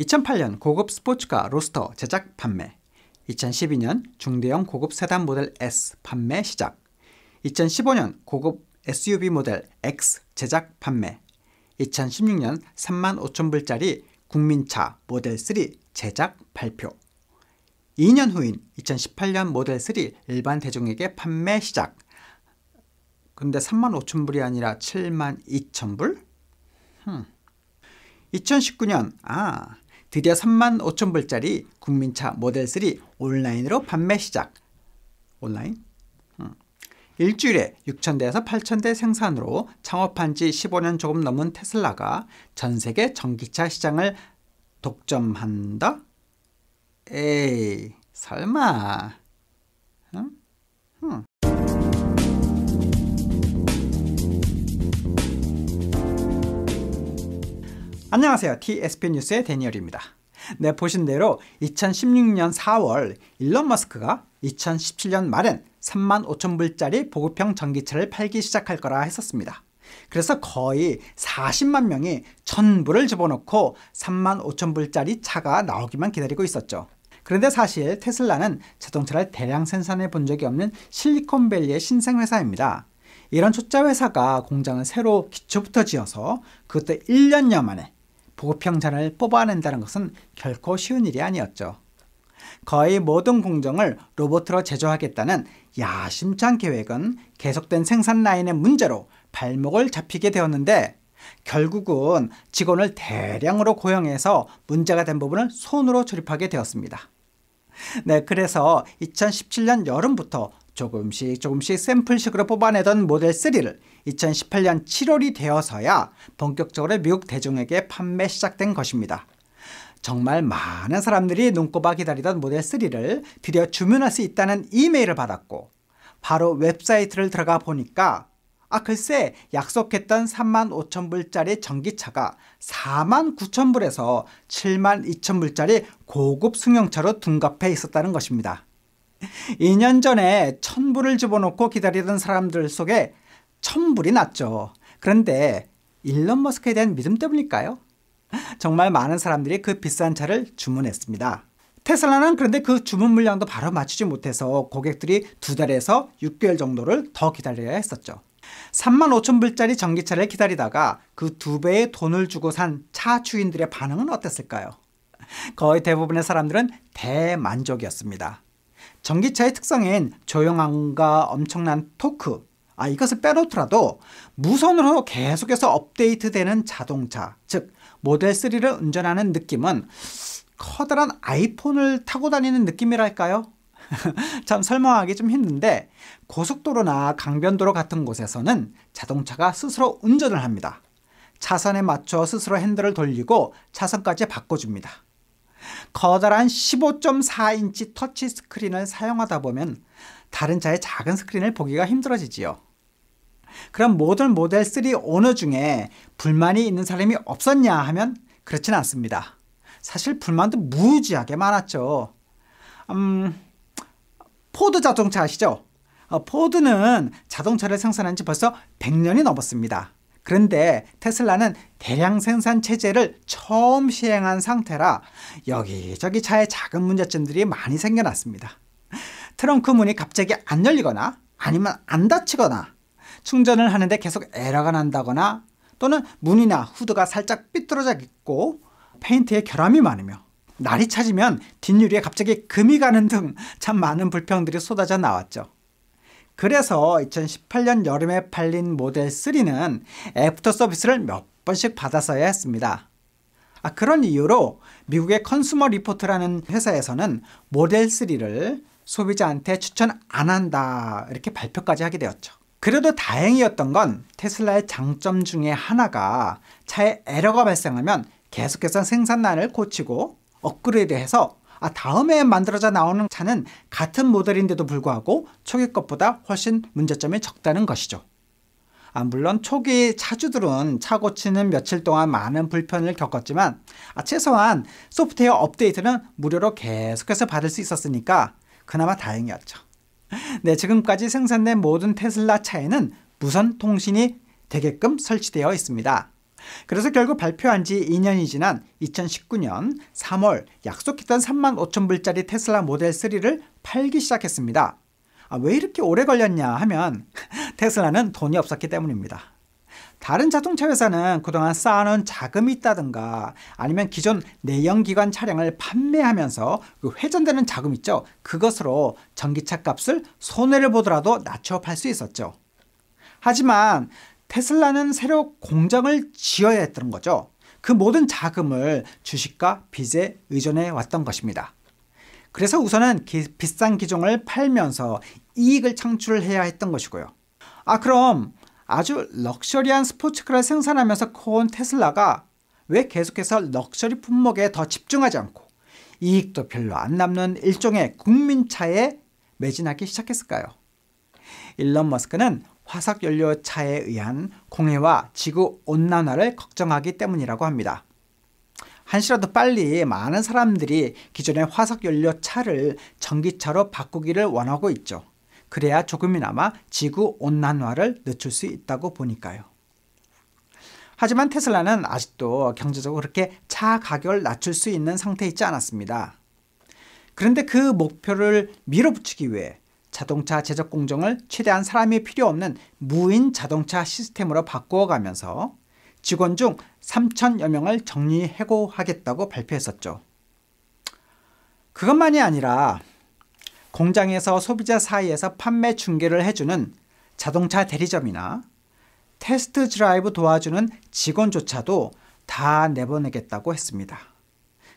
2008년 고급 스포츠카 로스터 제작 판매 2012년 중대형 고급 세단 모델 S 판매 시작 2015년 고급 SUV 모델 X 제작 판매 2016년 3만 5천 불짜리 국민차 모델 3 제작 발표 2년 후인 2018년 모델 3 일반 대중에게 판매 시작 근데 3만 5천 불이 아니라 7만 2천 불? 흠. 2019년 아 드디어 3만 5천 불짜리 국민차 모델 3 온라인으로 판매 시작. 온라인? 음. 일주일에 6천대에서8천대 생산으로 창업한 지 15년 조금 넘은 테슬라가 전 세계 전기차 시장을 독점한다? 에이, 설마. 안녕하세요. TSP 뉴스의 데니얼입니다. 네, 보신 대로 2016년 4월 일론 머스크가 2017년 말엔 3만 5천 불짜리 보급형 전기차를 팔기 시작할 거라 했었습니다. 그래서 거의 40만 명이 전불을 집어넣고 3만 5천 불짜리 차가 나오기만 기다리고 있었죠. 그런데 사실 테슬라는 자동차를 대량 생산해 본 적이 없는 실리콘밸리의 신생회사입니다. 이런 초짜 회사가 공장을 새로 기초부터 지어서 그것도 1년여 만에 보평전을 뽑아낸다는 것은 결코 쉬운 일이 아니었죠. 거의 모든 공정을 로봇으로 제조하겠다는 야심찬 계획은 계속된 생산 라인의 문제로 발목을 잡히게 되었는데 결국은 직원을 대량으로 고용해서 문제가 된 부분을 손으로 조립하게 되었습니다. 네, 그래서 2017년 여름부터 조금씩 조금씩 샘플식으로 뽑아내던 모델 3를 2018년 7월이 되어서야 본격적으로 미국 대중에게 판매 시작된 것입니다. 정말 많은 사람들이 눈꼽아 기다리던 모델 3를 드디어 주문할 수 있다는 이메일을 받았고 바로 웹사이트를 들어가 보니까 아 글쎄 약속했던 3만 5천 불짜리 전기차가 4만 9천 불에서 7만 2천 불짜리 고급 승용차로 둔갑해 있었다는 것입니다. 2년 전에 천불을 집어넣고 기다리던 사람들 속에 천불이 났죠. 그런데 일론 머스크에 대한 믿음 때문일까요? 정말 많은 사람들이 그 비싼 차를 주문했습니다. 테슬라는 그런데 그 주문 물량도 바로 맞추지 못해서 고객들이 두 달에서 6개월 정도를 더 기다려야 했었죠. 3만 5천 불짜리 전기차를 기다리다가 그 두 배의 돈을 주고 산 차 주인들의 반응은 어땠을까요? 거의 대부분의 사람들은 대만족이었습니다. 전기차의 특성인 조용함과 엄청난 토크, 아, 이것을 빼놓더라도 무선으로 계속해서 업데이트되는 자동차, 즉 모델 3를 운전하는 느낌은 커다란 아이폰을 타고 다니는 느낌이랄까요? 참 설명하기 좀 힘든데 고속도로나 강변도로 같은 곳에서는 자동차가 스스로 운전을 합니다. 차선에 맞춰 스스로 핸들을 돌리고 차선까지 바꿔줍니다. 커다란 15.4인치 터치 스크린을 사용하다 보면 다른 차의 작은 스크린을 보기가 힘들어지지요. 그럼 모든 모델 3 오너 중에 불만이 있는 사람이 없었냐 하면 그렇진 않습니다. 사실 불만도 무지하게 많았죠. 음, 포드 자동차 아시죠? 어, 포드는 자동차를 생산한 지 벌써 100년이 넘었습니다. 그런데 테슬라는 대량 생산 체제를 처음 시행한 상태라 여기저기 차에 작은 문제점들이 많이 생겨났습니다. 트렁크 문이 갑자기 안 열리거나 아니면 안 닫히거나 충전을 하는데 계속 에러가 난다거나 또는 문이나 후드가 살짝 삐뚤어져 있고 페인트에 결함이 많으며 날이 찾으면 뒷유리에 갑자기 금이 가는 등 참 많은 불평들이 쏟아져 나왔죠. 그래서 2018년 여름에 팔린 모델 3는 애프터 서비스를 몇 번씩 받아서야 했습니다. 아, 그런 이유로 미국의 컨슈머 리포트라는 회사에서는 모델 3를 소비자한테 추천 안 한다 이렇게 발표까지 하게 되었죠. 그래도 다행이었던 건 테슬라의 장점 중에 하나가 차에 에러가 발생하면 계속해서 생산난을 고치고 업그레이드해서 아, 다음에 만들어져 나오는 차는 같은 모델인데도 불구하고 초기 것보다 훨씬 문제점이 적다는 것이죠. 아, 물론 초기 차주들은 차 고치는 며칠 동안 많은 불편을 겪었지만 아, 최소한 소프트웨어 업데이트는 무료로 계속해서 받을 수 있었으니까 그나마 다행이었죠. 네, 지금까지 생산된 모든 테슬라 차에는 무선 통신이 되게끔 설치되어 있습니다. 그래서 결국 발표한 지 2년이 지난 2019년 3월 약속했던 3만 5천 불짜리 테슬라 모델 3를 팔기 시작했습니다. 아, 왜 이렇게 오래 걸렸냐 하면 테슬라는 돈이 없었기 때문입니다. 다른 자동차 회사는 그동안 쌓아놓은 자금이 있다든가 아니면 기존 내연기관 차량을 판매하면서 그 회전되는 자금 있죠. 그것으로 전기차 값을 손해를 보더라도 낮춰 팔 수 있었죠. 하지만 테슬라는 새로 공장을 지어야 했던 거죠. 그 모든 자금을 주식과 빚에 의존해 왔던 것입니다. 그래서 우선은 기, 비싼 기종을 팔면서 이익을 창출해야 했던 것이고요. 아 그럼 아주 럭셔리한 스포츠카를 생산하면서 커온 테슬라가 왜 계속해서 럭셔리 품목에 더 집중하지 않고 이익도 별로 안 남는 일종의 국민차에 매진하기 시작했을까요? 일론 머스크는 화석연료차에 의한 공해와 지구온난화를 걱정하기 때문이라고 합니다. 한시라도 빨리 많은 사람들이 기존의 화석연료차를 전기차로 바꾸기를 원하고 있죠. 그래야 조금이나마 지구온난화를 늦출 수 있다고 보니까요. 하지만 테슬라는 아직도 경제적으로 그렇게 차 가격을 낮출 수 있는 상태에 있지 않았습니다. 그런데 그 목표를 밀어붙이기 위해 자동차 제작 공정을 최대한 사람이 필요 없는 무인 자동차 시스템으로 바꾸어 가면서 직원 중 3천여 명을 정리 해고하겠다고 발표했었죠. 그것만이 아니라 공장에서 소비자 사이에서 판매 중개를 해주는 자동차 대리점이나 테스트 드라이브 도와주는 직원조차도 다 내보내겠다고 했습니다.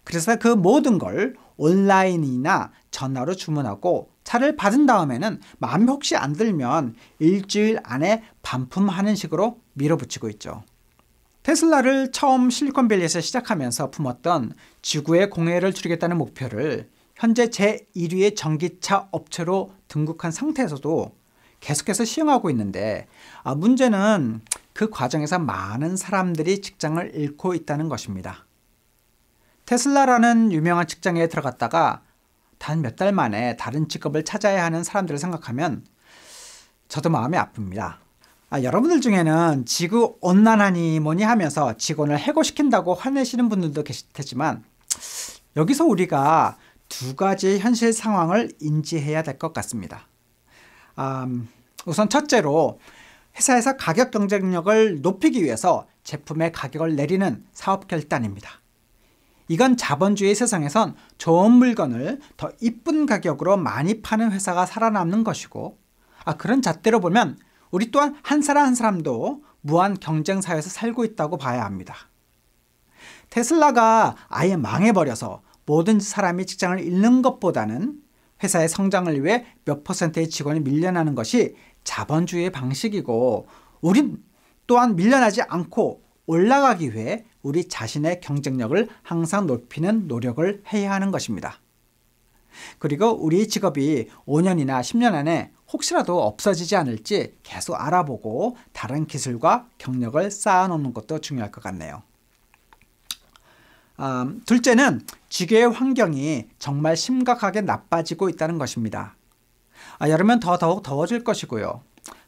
그래서 그 모든 걸 온라인이나 전화로 주문하고 차를 받은 다음에는 마음이 혹시 안 들면 일주일 안에 반품하는 식으로 밀어붙이고 있죠. 테슬라를 처음 실리콘밸리에서 시작하면서 품었던 지구의 공해를 줄이겠다는 목표를 현재 제1위의 전기차 업체로 등극한 상태에서도 계속해서 시행하고 있는데 아, 문제는 그 과정에서 많은 사람들이 직장을 잃고 있다는 것입니다. 테슬라라는 유명한 직장에 들어갔다가 단몇달 만에 다른 직업을 찾아야 하는 사람들을 생각하면 저도 마음이 아픕니다. 아, 여러분들 중에는 지구 온난화니 뭐니 하면서 직원을 해고시킨다고 화내시는 분들도 계실 테지만 여기서 우리가 두 가지 현실 상황을 인지해야 될 것 같습니다. 아, 우선 첫째로 회사에서 가격 경쟁력을 높이기 위해서 제품의 가격을 내리는 사업 결단입니다. 이건 자본주의 세상에선 좋은 물건을 더 이쁜 가격으로 많이 파는 회사가 살아남는 것이고 아 그런 잣대로 보면 우리 또한 한 사람 한 사람도 무한 경쟁 사회에서 살고 있다고 봐야 합니다. 테슬라가 아예 망해버려서 모든 사람이 직장을 잃는 것보다는 회사의 성장을 위해 몇 퍼센트의 직원이 밀려나는 것이 자본주의의 방식이고 우린 또한 밀려나지 않고 올라가기 위해 우리 자신의 경쟁력을 항상 높이는 노력을 해야 하는 것입니다. 그리고 우리 직업이 5년이나 10년 안에 혹시라도 없어지지 않을지 계속 알아보고 다른 기술과 경력을 쌓아놓는 것도 중요할 것 같네요. 음, 둘째는 직구의 환경이 정말 심각하게 나빠지고 있다는 것입니다. 아, 여름엔 더더욱 더워질 것이고요.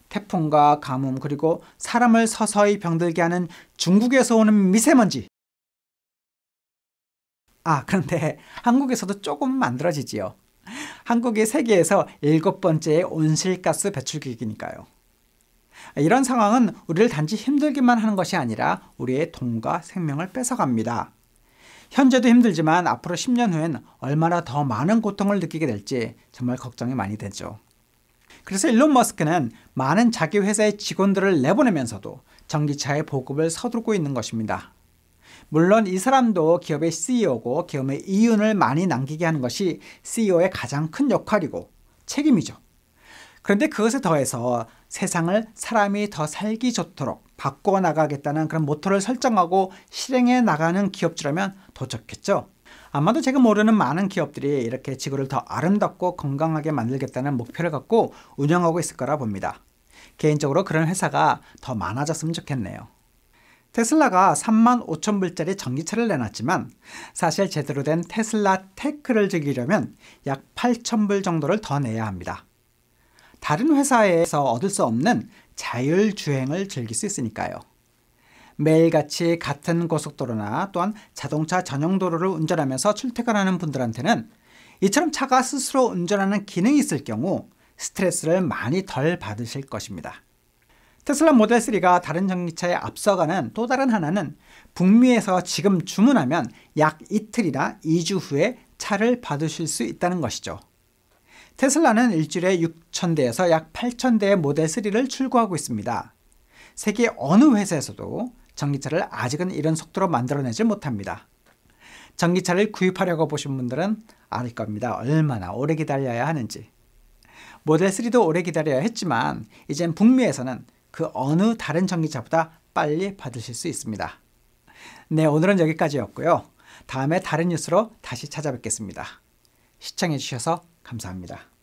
태풍과 가뭄 그리고 사람을 서서히 병들게 하는 중국에서 오는 미세먼지. 아, 그런데 한국에서도 조금 만들어지지요. 한국이 세계에서 일곱 번째 온실가스 배출국이니까요. 이런 상황은 우리를 단지 힘들기만 하는 것이 아니라 우리의 돈과 생명을 뺏어갑니다. 현재도 힘들지만 앞으로 10년 후엔 얼마나 더 많은 고통을 느끼게 될지 정말 걱정이 많이 되죠. 그래서 일론 머스크는 많은 자기 회사의 직원들을 내보내면서도 전기차의 보급을 서두르고 있는 것입니다. 물론 이 사람도 기업의 CEO고 기업의 이윤을 많이 남기게 하는 것이 CEO의 가장 큰 역할이고 책임이죠. 그런데 그것에 더해서 세상을 사람이 더 살기 좋도록 바꿔 나가겠다는 그런 모토를 설정하고 실행해 나가는 기업주라면 도적겠죠 아마도 제가 모르는 많은 기업들이 이렇게 지구를 더 아름답고 건강하게 만들겠다는 목표를 갖고 운영하고 있을 거라 봅니다. 개인적으로 그런 회사가 더 많아졌으면 좋겠네요. 테슬라가 3만 5천 불짜리 전기차를 내놨지만 사실 제대로 된 테슬라 테크를 즐기려면 약 8천 불 정도를 더 내야 합니다. 다른 회사에서 얻을 수 없는 자율주행을 즐길 수 있으니까요. 매일같이 같은 고속도로나 또한 자동차 전용 도로를 운전하면서 출퇴근하는 분들한테는 이처럼 차가 스스로 운전하는 기능이 있을 경우 스트레스를 많이 덜 받으실 것입니다. 테슬라 모델 3가 다른 전기차에 앞서가는 또 다른 하나는 북미에서 지금 주문하면 약 이틀이나 2주 후에 차를 받으실 수 있다는 것이죠. 테슬라는 일주일에 6,000대에서 약 8,000대의 모델 3를 출고하고 있습니다. 세계 어느 회사에서도 전기차를 아직은 이런 속도로 만들어내지 못합니다. 전기차를 구입하려고 보신 분들은 아알 겁니다. 얼마나 오래 기다려야 하는지. 모델3도 오래 기다려야 했지만 이젠 북미에서는 그 어느 다른 전기차보다 빨리 받으실 수 있습니다. 네, 오늘은 여기까지였고요. 다음에 다른 뉴스로 다시 찾아뵙겠습니다. 시청해주셔서 감사합니다.